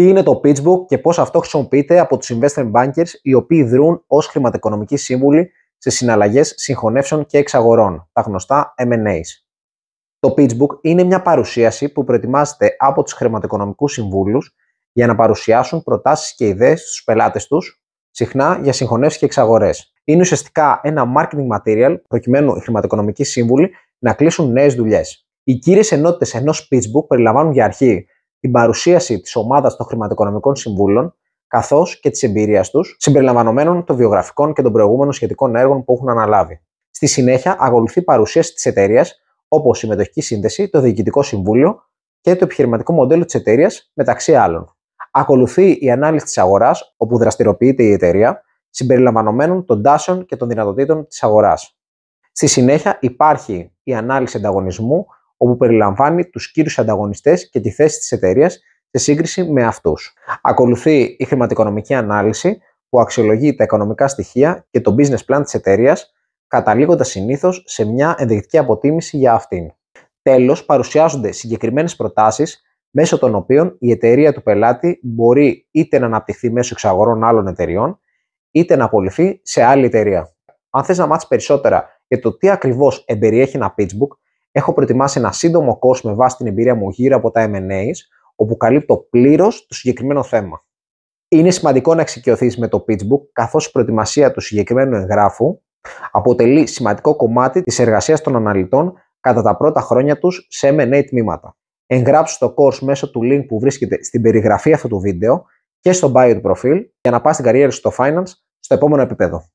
τι είναι το pitchbook και πώς αυτό χρησιμοποιείται από τους investment bankers οι οποίοι δρούν ως χρηματοοικονομικοί σύμβουλοι σε συναλλαγές συγχωνεύσεων και εξαγορών, τα γνωστά M&As. Το pitchbook είναι μια παρουσίαση που προετοιμάζεται από τους χρηματοοικονομικούς συμβούλους για να παρουσιάσουν προτάσεις και ιδέες στους πελάτες τους, συχνά για συγχωνεύσεις και εξαγορές. Είναι ουσιαστικά ένα marketing material προκειμένου οι χρηματοοικονομικοί σύμβουλοι να κλείσουν νέες δουλειές. Οι κύριες ενό ενός pitchbook περιλαμβάνουν για αρχή την παρουσίαση της ομάδας των χρηματοοικονομικών συμβούλων, καθώς και της εμπειρίας τους, συμπεριλαμβανομένων των βιογραφικών και των προηγούμενων σχετικών έργων που έχουν αναλάβει. Στη συνέχεια, ακολουθεί παρουσίαση της εταιρείας, όπως η μετοχική σύνδεση, το διοικητικό συμβούλιο και το επιχειρηματικό μοντέλο της εταιρείας, μεταξύ άλλων. Ακολουθεί η ανάλυση της αγοράς, όπου δραστηριοποιείται η εταιρεία, συμπεριλαμβανομένων των τάσεων και των δυνατοτήτων της αγοράς. Στη συνέχεια, υπάρχει η ανάλυση ανταγωνισμού όπου περιλαμβάνει τους κύριους ανταγωνιστές και τη θέση της εταιρείας σε σύγκριση με αυτούς. Ακολουθεί η χρηματοοικονομική ανάλυση, που αξιολογεί τα οικονομικά στοιχεία και το business plan της εταιρείας, καταλήγοντας συνήθως σε μια ενδεικτική αποτίμηση για αυτήν. Τέλος, παρουσιάζονται συγκεκριμένες προτάσεις μέσω των οποίων η εταιρεία του πελάτη μπορεί είτε να αναπτυχθεί μέσω εξαγορών άλλων εταιριών, είτε να απολυθεί σε άλλη εταιρεία. Αν θες να μάθεις περισσότερα για το τι ακριβώς εμπεριέχει ένα pitchbook, έχω προετοιμάσει ένα σύντομο course με βάση την εμπειρία μου γύρω από τα M&As, όπου καλύπτω πλήρως το συγκεκριμένο θέμα. Είναι σημαντικό να εξοικειωθείς με το pitchbook, καθώς η προετοιμασία του συγκεκριμένου εγγράφου αποτελεί σημαντικό κομμάτι της εργασίας των αναλυτών κατά τα πρώτα χρόνια τους σε M&A τμήματα. Εγγράψου το course μέσω του link που βρίσκεται στην περιγραφή αυτού του βίντεο και στο bio του προφίλ για να πας στην καριέρα σου στο finance στο επόμενο επίπεδο.